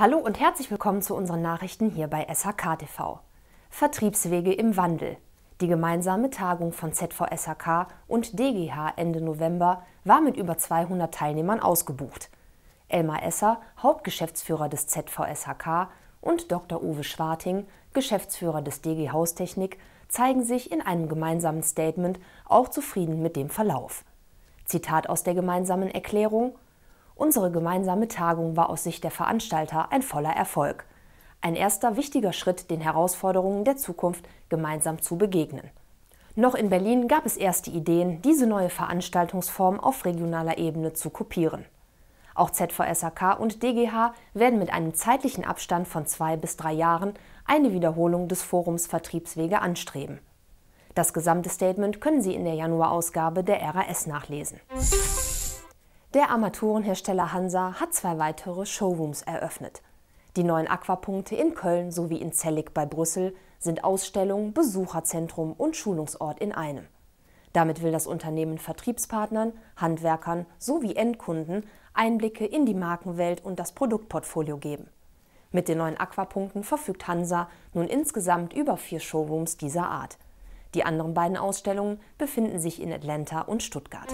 Hallo und herzlich willkommen zu unseren Nachrichten hier bei SHK TV. Vertriebswege im Wandel. Die gemeinsame Tagung von ZVSHK und DGH Ende November war mit über 200 Teilnehmern ausgebucht. Elmar Esser, Hauptgeschäftsführer des ZVSHK, und Dr. Uwe Schwarting, Geschäftsführer des DG Haustechnik, zeigen sich in einem gemeinsamen Statement auch zufrieden mit dem Verlauf. Zitat aus der gemeinsamen Erklärung – Unsere gemeinsame Tagung war aus Sicht der Veranstalter ein voller Erfolg. Ein erster wichtiger Schritt, den Herausforderungen der Zukunft gemeinsam zu begegnen. Noch in Berlin gab es erste Ideen, diese neue Veranstaltungsform auf regionaler Ebene zu kopieren. Auch ZVSAK und DGH werden mit einem zeitlichen Abstand von zwei bis drei Jahren eine Wiederholung des Forums Vertriebswege anstreben. Das gesamte Statement können Sie in der Januarausgabe der RAS nachlesen. Der Armaturenhersteller Hansa hat zwei weitere Showrooms eröffnet. Die neuen Aquapunkte in Köln sowie in Zellig bei Brüssel sind Ausstellung, Besucherzentrum und Schulungsort in einem. Damit will das Unternehmen Vertriebspartnern, Handwerkern sowie Endkunden Einblicke in die Markenwelt und das Produktportfolio geben. Mit den neuen Aquapunkten verfügt Hansa nun insgesamt über vier Showrooms dieser Art. Die anderen beiden Ausstellungen befinden sich in Atlanta und Stuttgart.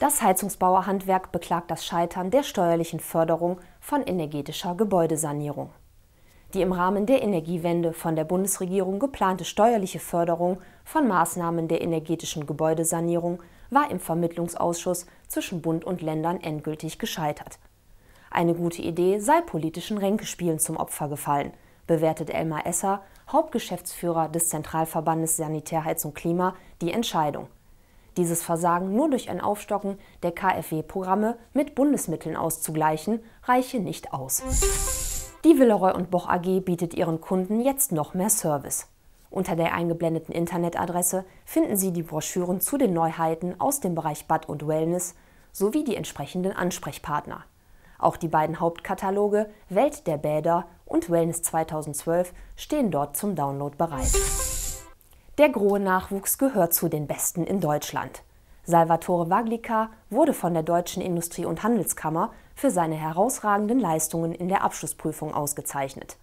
Das Heizungsbauerhandwerk beklagt das Scheitern der steuerlichen Förderung von energetischer Gebäudesanierung. Die im Rahmen der Energiewende von der Bundesregierung geplante steuerliche Förderung von Maßnahmen der energetischen Gebäudesanierung war im Vermittlungsausschuss zwischen Bund und Ländern endgültig gescheitert. Eine gute Idee sei politischen Ränkespielen zum Opfer gefallen, bewertet Elmar Esser, Hauptgeschäftsführer des Zentralverbandes und Klima, die Entscheidung dieses Versagen nur durch ein Aufstocken der KfW-Programme mit Bundesmitteln auszugleichen, reiche nicht aus. Die Willeroy und Boch AG bietet ihren Kunden jetzt noch mehr Service. Unter der eingeblendeten Internetadresse finden Sie die Broschüren zu den Neuheiten aus dem Bereich Bad und Wellness sowie die entsprechenden Ansprechpartner. Auch die beiden Hauptkataloge Welt der Bäder und Wellness 2012 stehen dort zum Download bereit. Der grohe Nachwuchs gehört zu den besten in Deutschland. Salvatore Vaglica wurde von der Deutschen Industrie- und Handelskammer für seine herausragenden Leistungen in der Abschlussprüfung ausgezeichnet.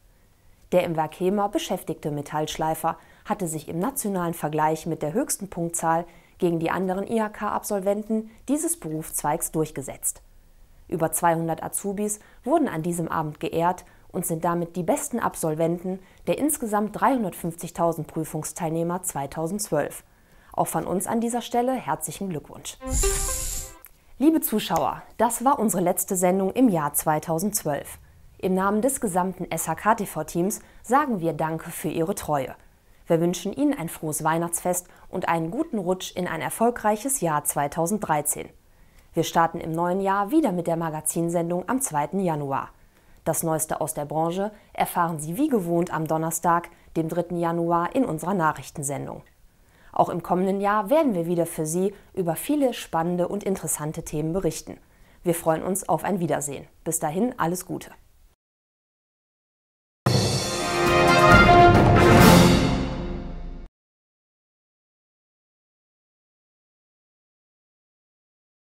Der im Werk Hema beschäftigte Metallschleifer hatte sich im nationalen Vergleich mit der höchsten Punktzahl gegen die anderen IHK-Absolventen dieses Berufszweigs durchgesetzt. Über 200 Azubis wurden an diesem Abend geehrt und sind damit die besten Absolventen der insgesamt 350.000 Prüfungsteilnehmer 2012. Auch von uns an dieser Stelle herzlichen Glückwunsch. Liebe Zuschauer, das war unsere letzte Sendung im Jahr 2012. Im Namen des gesamten SHK-TV-Teams sagen wir Danke für Ihre Treue. Wir wünschen Ihnen ein frohes Weihnachtsfest und einen guten Rutsch in ein erfolgreiches Jahr 2013. Wir starten im neuen Jahr wieder mit der Magazinsendung am 2. Januar. Das Neueste aus der Branche erfahren Sie wie gewohnt am Donnerstag, dem 3. Januar, in unserer Nachrichtensendung. Auch im kommenden Jahr werden wir wieder für Sie über viele spannende und interessante Themen berichten. Wir freuen uns auf ein Wiedersehen. Bis dahin alles Gute.